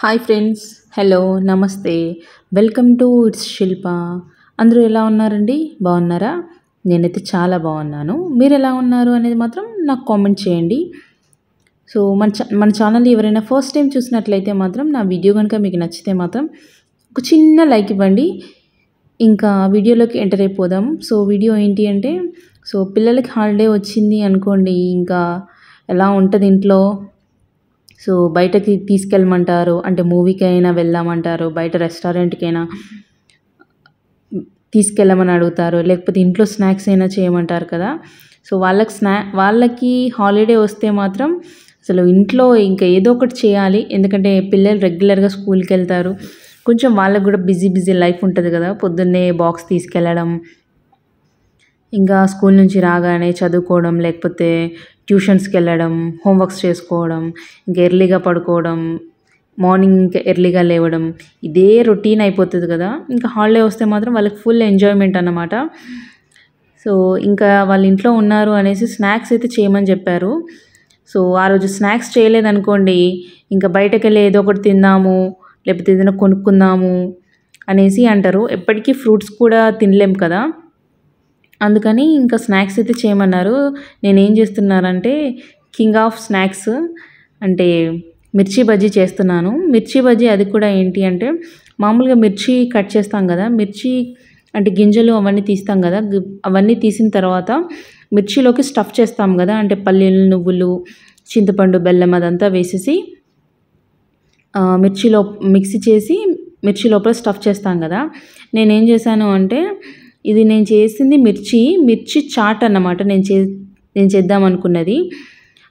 hi friends hello నమస్తే welcome to it's Shilpa అందరూ ఎలా ఉన్నారండి బాగున్నారా నేనైతే చాలా బాగున్నాను మీరు ఎలా ఉన్నారు అనేది మాత్రం నాకు కామెంట్ చేయండి సో మన మన ఛానల్ ఎవరైనా ఫస్ట్ టైం చూసినట్లయితే మాత్రం నా వీడియో కనుక మీకు నచ్చితే మాత్రం ఒక చిన్న లైక్ ఇవ్వండి ఇంకా వీడియోలోకి ఎంటర్ అయిపోదాం సో వీడియో ఏంటి అంటే సో పిల్లలకి హాలిడే వచ్చింది అనుకోండి ఇంకా ఎలా ఉంటుంది ఇంట్లో సో బయటకి తీసుకెళ్ళమంటారు అంటే మూవీకి అయినా వెళ్దామంటారు బయట రెస్టారెంట్కైనా తీసుకెళ్ళమని అడుగుతారు లేకపోతే ఇంట్లో స్నాక్స్ అయినా చేయమంటారు కదా సో వాళ్ళకి స్నా వాళ్ళకి హాలిడే వస్తే మాత్రం అసలు ఇంట్లో ఇంకా ఏదో ఒకటి చేయాలి ఎందుకంటే పిల్లలు రెగ్యులర్గా స్కూల్కి వెళ్తారు కొంచెం వాళ్ళకు కూడా బిజీ బిజీ లైఫ్ ఉంటుంది కదా పొద్దున్నే బాక్స్ తీసుకెళ్ళడం ఇంకా స్కూల్ నుంచి రాగానే చదువుకోవడం లేకపోతే ట్యూషన్స్కి వెళ్ళడం హోంవర్క్స్ చేసుకోవడం ఇంకా ఎర్లీగా పడుకోవడం మార్నింగ్ ఎర్లీగా లేవడం ఇదే రొటీన్ అయిపోతుంది కదా ఇంకా హాలిడే వస్తే మాత్రం వాళ్ళకి ఫుల్ ఎంజాయ్మెంట్ అన్నమాట సో ఇంకా వాళ్ళ ఇంట్లో ఉన్నారు అనేసి స్నాక్స్ అయితే చేయమని చెప్పారు సో ఆ రోజు స్నాక్స్ చేయలేదనుకోండి ఇంకా బయటకు వెళ్ళి ఏదో ఒకటి తిందాము లేకపోతే ఏదైనా కొనుక్కుందాము అనేసి అంటారు ఎప్పటికీ ఫ్రూట్స్ కూడా తినలేం కదా అందుకని ఇంకా స్నాక్స్ అయితే చేయమన్నారు నేనేం చేస్తున్నానంటే కింగ్ ఆఫ్ స్నాక్స్ అంటే మిర్చి బజ్జీ చేస్తున్నాను మిర్చి బజ్జీ అది కూడా ఏంటి అంటే మామూలుగా మిర్చి కట్ చేస్తాం కదా మిర్చి అంటే గింజలు అవన్నీ తీస్తాం కదా అవన్నీ తీసిన తర్వాత మిర్చిలోకి స్టఫ్ చేస్తాం కదా అంటే పల్లీలు నువ్వులు చింతపండు బెల్లం అదంతా వేసేసి మిర్చిలో మిక్సీ చేసి మిర్చి లోపల స్టఫ్ చేస్తాం కదా నేనేం చేశాను అంటే ఇది నేను చేసింది మిర్చి మిర్చి చాట్ అన్నమాట నేను చే నేను చేద్దాం అనుకున్నది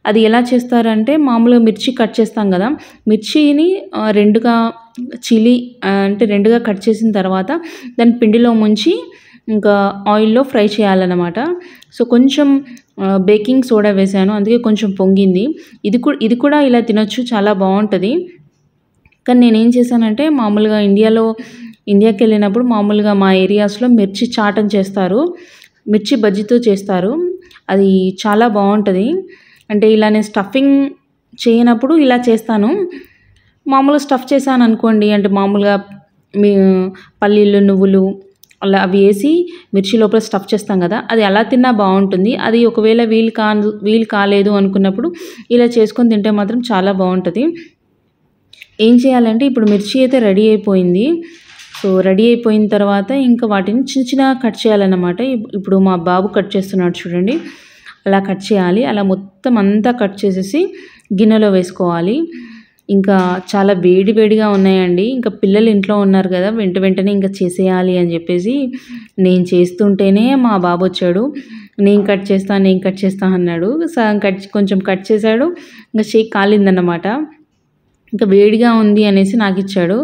అది ఎలా చేస్తారంటే మామూలుగా మిర్చి కట్ చేస్తాం కదా మిర్చిని రెండుగా చిలి అంటే రెండుగా కట్ చేసిన తర్వాత దాని పిండిలో ముంచి ఇంకా ఆయిల్లో ఫ్రై చేయాలన్నమాట సో కొంచెం బేకింగ్ సోడా వేసాను అందుకే కొంచెం పొంగింది ఇది కూడా ఇది కూడా ఇలా తినొచ్చు చాలా బాగుంటుంది కానీ నేనేం చేశానంటే మామూలుగా ఇండియాలో ఇండియాకి వెళ్ళినప్పుడు మామూలుగా మా ఏరియాస్లో మిర్చి చాట్ అని చేస్తారు మిర్చి బజ్జీతో చేస్తారు అది చాలా బాగుంటుంది అంటే ఇలా నేను స్టఫింగ్ చేయనప్పుడు ఇలా చేస్తాను మామూలుగా స్టఫ్ చేశాను అనుకోండి అంటే మామూలుగా మీ పల్లీలు నువ్వులు అలా అవి వేసి మిర్చి లోపల స్టఫ్ చేస్తాం కదా అది అలా తిన్నా బాగుంటుంది అది ఒకవేళ వీలు కా వీలు కాలేదు అనుకున్నప్పుడు ఇలా చేసుకొని తింటే మాత్రం చాలా బాగుంటుంది ఏం చేయాలంటే ఇప్పుడు మిర్చి అయితే రెడీ అయిపోయింది సో రెడీ అయిపోయిన తర్వాత ఇంకా వాటిని చిన్న చిన్న కట్ చేయాలన్నమాట ఇప్పుడు మా బాబు కట్ చేస్తున్నాడు చూడండి అలా కట్ చేయాలి అలా మొత్తం అంతా కట్ చేసేసి గిన్నెలో వేసుకోవాలి ఇంకా చాలా వేడి వేడిగా ఉన్నాయండి ఇంకా పిల్లలు ఇంట్లో ఉన్నారు కదా వెంట వెంటనే ఇంకా చేసేయాలి అని చెప్పేసి నేను చేస్తుంటేనే మా బాబు వచ్చాడు నేను కట్ చేస్తా నేను కట్ చేస్తా అన్నాడు సగం కట్ కొంచెం కట్ చేశాడు ఇంకా షేక్ కాలిందన్నమాట ఇంకా వేడిగా ఉంది అనేసి నాకు ఇచ్చాడు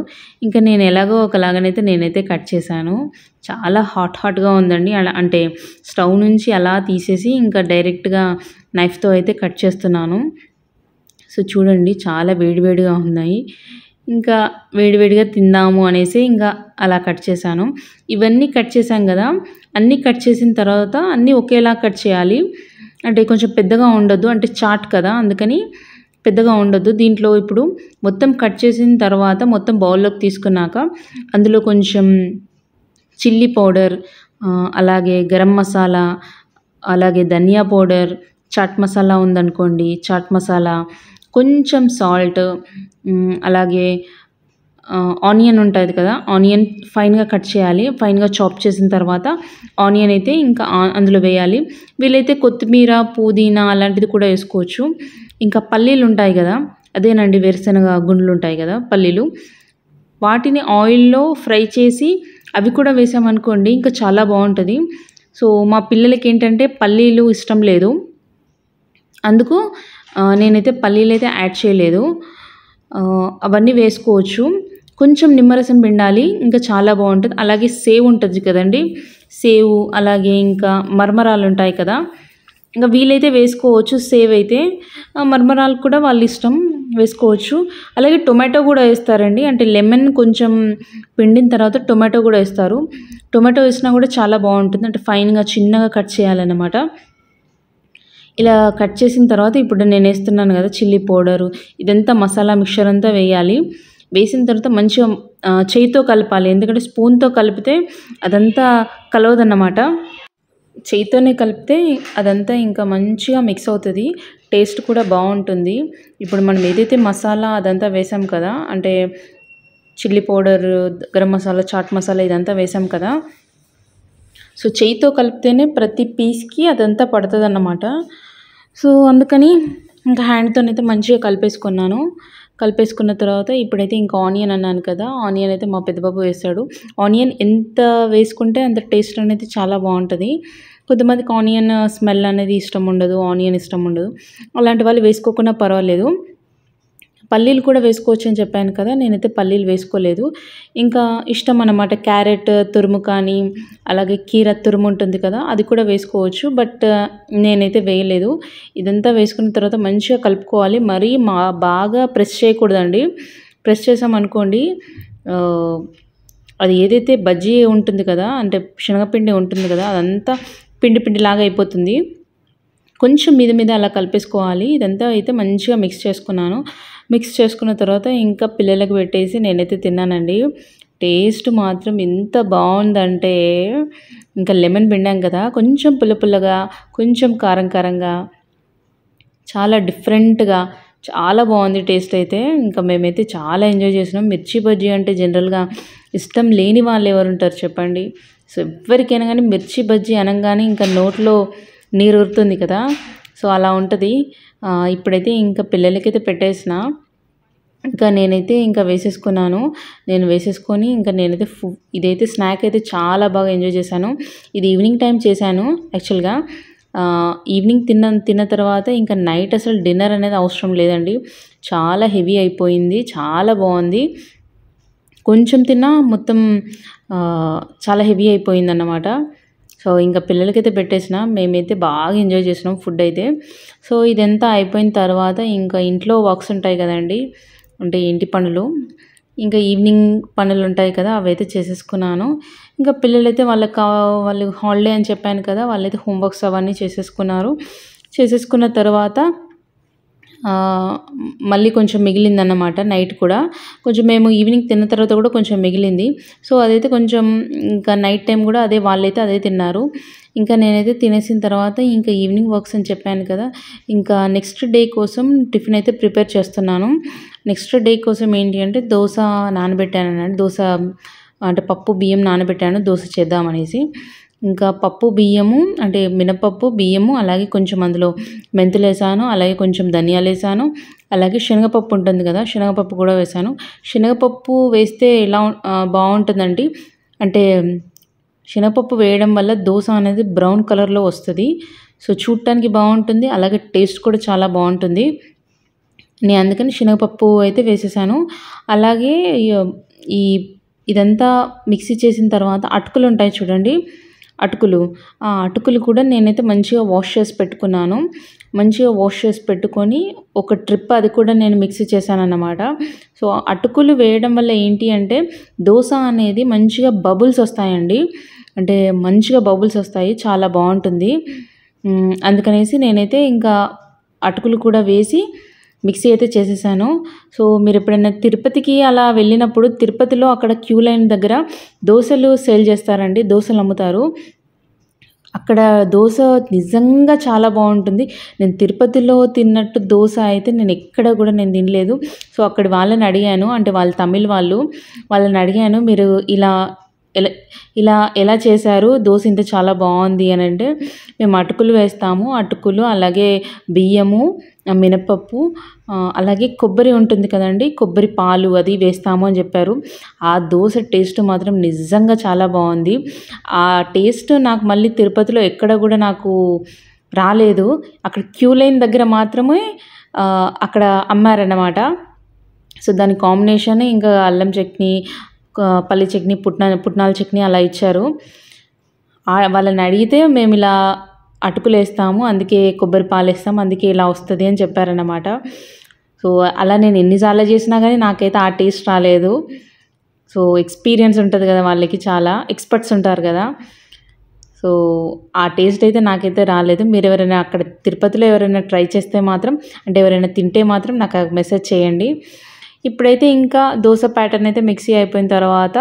ఇంకా నేను ఎలాగో ఒకలాగనైతే నేనైతే కట్ చేశాను చాలా హాట్ హాట్గా ఉందండి అలా అంటే స్టవ్ నుంచి అలా తీసేసి ఇంకా డైరెక్ట్గా నైఫ్తో అయితే కట్ చేస్తున్నాను సో చూడండి చాలా వేడివేడిగా ఉన్నాయి ఇంకా వేడివేడిగా తిందాము అనేసి ఇంకా అలా కట్ చేశాను ఇవన్నీ కట్ చేశాం కదా అన్నీ కట్ చేసిన తర్వాత అన్నీ ఒకేలా కట్ చేయాలి అంటే కొంచెం పెద్దగా ఉండొద్దు అంటే చాట్ కదా అందుకని పెద్దగా ఉండొద్దు దీంట్లో ఇప్పుడు మొత్తం కట్ చేసిన తర్వాత మొత్తం బౌల్లోకి తీసుకున్నాక అందులో కొంచెం చిల్లీ పౌడర్ అలాగే గరం మసాలా అలాగే ధనియా పౌడర్ చాట్ మసాలా ఉందనుకోండి చాట్ మసాలా కొంచెం సాల్ట్ అలాగే ఆనియన్ ఉంటుంది కదా ఆనియన్ ఫైన్గా కట్ చేయాలి ఫైన్గా చాప్ చేసిన తర్వాత ఆనియన్ అయితే ఇంకా అందులో వేయాలి వీలైతే కొత్తిమీర పుదీనా అలాంటిది కూడా వేసుకోవచ్చు ఇంకా పల్లీలు ఉంటాయి కదా అదేనండి వేరుశనగ గుండ్లు ఉంటాయి కదా పల్లీలు వాటిని ఆయిల్లో ఫ్రై చేసి అవి కూడా వేసామనుకోండి ఇంకా చాలా బాగుంటుంది సో మా పిల్లలకి ఏంటంటే పల్లీలు ఇష్టం లేదు అందుకు నేనైతే పల్లీలు అయితే యాడ్ చేయలేదు అవన్నీ వేసుకోవచ్చు కొంచెం నిమ్మరసం పిండాలి ఇంకా చాలా బాగుంటుంది అలాగే సేవ్ ఉంటుంది కదండి సేవు అలాగే ఇంకా మర్మరాలు ఉంటాయి కదా ఇంకా వీలైతే వేసుకోవచ్చు సేవ్ అయితే మర్మరాలు కూడా వాళ్ళు ఇష్టం వేసుకోవచ్చు అలాగే టొమాటో కూడా వేస్తారండి అంటే లెమన్ కొంచెం పిండిన తర్వాత టొమాటో కూడా వేస్తారు టొమాటో వేసినా కూడా చాలా బాగుంటుంది అంటే ఫైన్గా చిన్నగా కట్ చేయాలన్నమాట ఇలా కట్ చేసిన తర్వాత ఇప్పుడు నేను వేస్తున్నాను కదా చిల్లీ పౌడరు ఇదంతా మసాలా మిక్చర్ అంతా వేయాలి వేసిన తర్వాత మంచిగా చేయితో కలపాలి ఎందుకంటే స్పూన్తో కలిపితే అదంతా కలవదన్నమాట చేయితోనే కలిపితే అదంతా ఇంకా మంచిగా మిక్స్ అవుతుంది టేస్ట్ కూడా బాగుంటుంది ఇప్పుడు మనం ఏదైతే మసాలా అదంతా వేసాం కదా అంటే చిల్లీ పౌడర్ గరం మసాలా చాట్ మసాలా ఇదంతా వేసాం కదా సో చేయితో కలిపితేనే ప్రతి పీస్కి అదంతా పడుతుంది అన్నమాట సో అందుకని ఇంకా హ్యాండ్తోనైతే మంచిగా కలిపేసుకున్నాను కలిపేసుకున్న తర్వాత ఇప్పుడైతే ఇంకా ఆనియన్ అన్నాను కదా ఆనియన్ అయితే మా పెద్దబాబు వేస్తాడు ఆనియన్ ఎంత వేసుకుంటే అంత టేస్ట్ అనేది చాలా బాగుంటుంది కొంతమందికి ఆనియన్ స్మెల్ అనేది ఇష్టం ఉండదు ఆనియన్ ఇష్టం ఉండదు అలాంటి వాళ్ళు వేసుకోకుండా పర్వాలేదు పల్లీలు కూడా వేసుకోవచ్చు అని చెప్పాను కదా నేనైతే పల్లీలు వేసుకోలేదు ఇంకా ఇష్టం అనమాట క్యారెట్ తురుము కానీ అలాగే కీర తురుము ఉంటుంది కదా అది కూడా వేసుకోవచ్చు బట్ నేనైతే వేయలేదు ఇదంతా వేసుకున్న తర్వాత మంచిగా కలుపుకోవాలి మరీ మా బాగా ప్రెస్ చేయకూడదండి ప్రెస్ చేసామనుకోండి అది ఏదైతే బజ్జీ ఉంటుంది కదా అంటే శనగపిండి ఉంటుంది కదా అదంతా పిండి పిండిలాగా అయిపోతుంది కొంచెం మీద మీద అలా కలిపేసుకోవాలి ఇదంతా అయితే మంచిగా మిక్స్ చేసుకున్నాను మిక్స్ చేసుకున్న తర్వాత ఇంకా పిల్లలకు పెట్టేసి నేనైతే తిన్నానండి టేస్ట్ మాత్రం ఎంత బాగుందంటే ఇంకా లెమన్ పిండాం కదా కొంచెం పుల్ల పుల్లగా కొంచెం కారం కారంగా చాలా డిఫరెంట్గా చాలా బాగుంది టేస్ట్ అయితే ఇంకా మేమైతే చాలా ఎంజాయ్ చేసినాం మిర్చి బజ్జీ అంటే జనరల్గా ఇష్టం లేని వాళ్ళు ఎవరు ఉంటారు చెప్పండి సో ఎవరికైనా కానీ మిర్చి బజ్జీ అనగానే ఇంకా నోట్లో నీరు ఊరుతుంది కదా సో అలా ఉంటుంది ఇప్పుడైతే ఇంకా పిల్లలకైతే పెట్టేసిన ఇంకా నేనైతే ఇంకా వేసేసుకున్నాను నేను వేసేసుకొని ఇంకా నేనైతే ఫు ఇదైతే స్నాక్ అయితే చాలా బాగా ఎంజాయ్ చేశాను ఇది ఈవినింగ్ టైం చేశాను యాక్చువల్గా ఈవినింగ్ తిన్న తిన్న తర్వాత ఇంకా నైట్ అసలు డిన్నర్ అనేది అవసరం లేదండి చాలా హెవీ అయిపోయింది చాలా బాగుంది కొంచెం తిన్నా మొత్తం చాలా హెవీ అయిపోయిందన్నమాట సో ఇంకా పిల్లలకైతే పెట్టేసిన మేమైతే బాగా ఎంజాయ్ చేసినాం ఫుడ్ అయితే సో ఇదంతా అయిపోయిన తర్వాత ఇంకా ఇంట్లో వర్క్స్ ఉంటాయి కదండి అంటే ఇంటి పనులు ఇంకా ఈవినింగ్ పనులు ఉంటాయి కదా అవైతే చేసేసుకున్నాను ఇంకా పిల్లలైతే వాళ్ళకి వాళ్ళు హాలిడే అని చెప్పాను కదా వాళ్ళైతే హోంవర్క్స్ అవన్నీ చేసేసుకున్నారు చేసేసుకున్న తర్వాత మళ్ళీ కొంచెం మిగిలిందన్నమాట నైట్ కూడా కొంచెం మేము ఈవినింగ్ తిన్న తర్వాత కూడా కొంచెం మిగిలింది సో అదైతే కొంచెం ఇంకా నైట్ టైం కూడా అదే వాళ్ళైతే అదే తిన్నారు ఇంకా నేనైతే తినేసిన తర్వాత ఇంకా ఈవినింగ్ వర్క్స్ అని చెప్పాను కదా ఇంకా నెక్స్ట్ డే కోసం టిఫిన్ అయితే ప్రిపేర్ చేస్తున్నాను నెక్స్ట్ డే కోసం ఏంటి అంటే దోశ నానబెట్టాను దోశ అంటే పప్పు బియ్యం నానబెట్టాను దోశ చేద్దామనేసి ఇంకా పప్పు బియ్యము అంటే మినపప్పు బియ్యము అలాగే కొంచెం అందులో మెంతులు వేసాను అలాగే కొంచెం ధనియాలు వేసాను అలాగే శనగపప్పు ఉంటుంది కదా శనగపప్పు కూడా వేసాను శనగపప్పు వేస్తే ఎలా బాగుంటుందండి అంటే శనగపప్పు వేయడం వల్ల దోశ అనేది బ్రౌన్ కలర్లో వస్తుంది సో చూడటానికి బాగుంటుంది అలాగే టేస్ట్ కూడా చాలా బాగుంటుంది నేను అందుకని శనగపప్పు అయితే వేసేసాను అలాగే ఈ ఇదంతా మిక్సీ చేసిన తర్వాత అటుకులు ఉంటాయి చూడండి అటుకులు ఆ అటుకులు కూడా నేనైతే మంచిగా వాష్ చేసి పెట్టుకున్నాను మంచిగా వాష్ చేసి పెట్టుకొని ఒక ట్రిప్ అది కూడా నేను మిక్సీ చేశానన్నమాట సో అటుకులు వేయడం వల్ల ఏంటి అంటే దోశ అనేది మంచిగా బబుల్స్ వస్తాయండి అంటే మంచిగా బబుల్స్ వస్తాయి చాలా బాగుంటుంది అందుకనేసి నేనైతే ఇంకా అటుకులు కూడా వేసి మిక్సీ అయితే చేసేసాను సో మీరు ఎప్పుడైనా తిరుపతికి అలా వెళ్ళినప్పుడు తిరుపతిలో అక్కడ క్యూ లైన్ దగ్గర దోశలు సేల్ చేస్తారండి దోశలు అమ్ముతారు అక్కడ దోశ నిజంగా చాలా బాగుంటుంది నేను తిరుపతిలో తిన్నట్టు దోశ అయితే నేను ఎక్కడ కూడా నేను తినలేదు సో అక్కడ వాళ్ళని అడిగాను అంటే వాళ్ళు తమిళ్ వాళ్ళు వాళ్ళని అడిగాను మీరు ఇలా ఎలా ఇలా ఎలా చేశారు దోశ ఇంత చాలా బాగుంది అని అంటే మేము అటుకులు వేస్తాము అటుకులు అలాగే బియ్యము మినపప్పు అలాగే కొబ్బరి ఉంటుంది కదండి కొబ్బరి పాలు అది వేస్తాము అని చెప్పారు ఆ దోశ టేస్ట్ మాత్రం నిజంగా చాలా బాగుంది ఆ టేస్ట్ నాకు మళ్ళీ తిరుపతిలో ఎక్కడ కూడా నాకు రాలేదు అక్కడ క్యూ లైన్ దగ్గర మాత్రమే అక్కడ అమ్మారన్నమాట సో దాని కాంబినేషన్ ఇంకా అల్లం చట్నీ పల్లి చట్నీ పుట్నా పుట్నాల చట్నీ అలా ఇచ్చారు వాళ్ళని అడిగితే మేము ఇలా అటుకులు వేస్తాము అందుకే కొబ్బరి పాలు వేస్తాము అందుకే ఇలా వస్తుంది అని చెప్పారన్నమాట సో అలా నేను ఎన్నిసార్లు చేసినా కానీ నాకైతే ఆ టేస్ట్ రాలేదు సో ఎక్స్పీరియన్స్ ఉంటుంది కదా వాళ్ళకి చాలా ఎక్స్పర్ట్స్ ఉంటారు కదా సో ఆ టేస్ట్ అయితే నాకైతే రాలేదు మీరు ఎవరైనా అక్కడ తిరుపతిలో ఎవరైనా ట్రై చేస్తే మాత్రం అంటే ఎవరైనా తింటే మాత్రం నాకు మెసేజ్ చేయండి ఇప్పుడైతే ఇంకా దోశ ప్యాటర్న్ అయితే మిక్సీ అయిపోయిన తర్వాత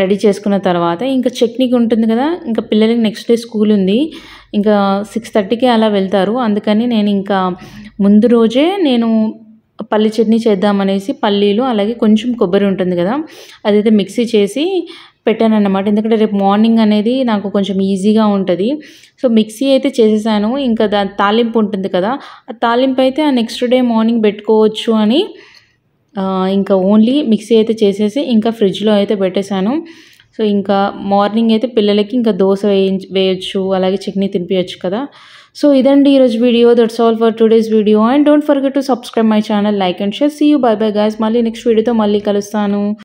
రెడీ చేసుకున్న తర్వాత ఇంకా చట్నీకి ఉంటుంది కదా ఇంకా పిల్లలకి నెక్స్ట్ డే స్కూల్ ఉంది ఇంకా సిక్స్ థర్టీకి అలా వెళ్తారు అందుకని నేను ఇంకా ముందు రోజే నేను పల్లి చట్నీ చేద్దామనేసి పల్లీలు అలాగే కొంచెం కొబ్బరి ఉంటుంది కదా అదైతే మిక్సీ చేసి పెట్టాను అనమాట ఎందుకంటే రేపు మార్నింగ్ అనేది నాకు కొంచెం ఈజీగా ఉంటుంది సో మిక్సీ అయితే చేసేసాను ఇంకా దాని తాలింపు ఉంటుంది కదా ఆ తాలింపు అయితే ఆ నెక్స్ట్ డే మార్నింగ్ పెట్టుకోవచ్చు అని ఇంకా ఓన్లీ మిక్సీ అయితే చేసేసి ఇంకా ఫ్రిడ్జ్లో అయితే పెట్టేశాను సో ఇంకా మార్నింగ్ అయితే పిల్లలకి ఇంకా దోశ వేయించ వేయచ్చు అలాగే చట్నీ తినిపించచ్చు కదా సో ఇదండి ఈరోజు video that's all for today's video and don't forget to subscribe my channel like and share see you bye bye guys మళ్ళీ నెక్స్ట్ వీడియోతో మళ్ళీ కలుస్తాను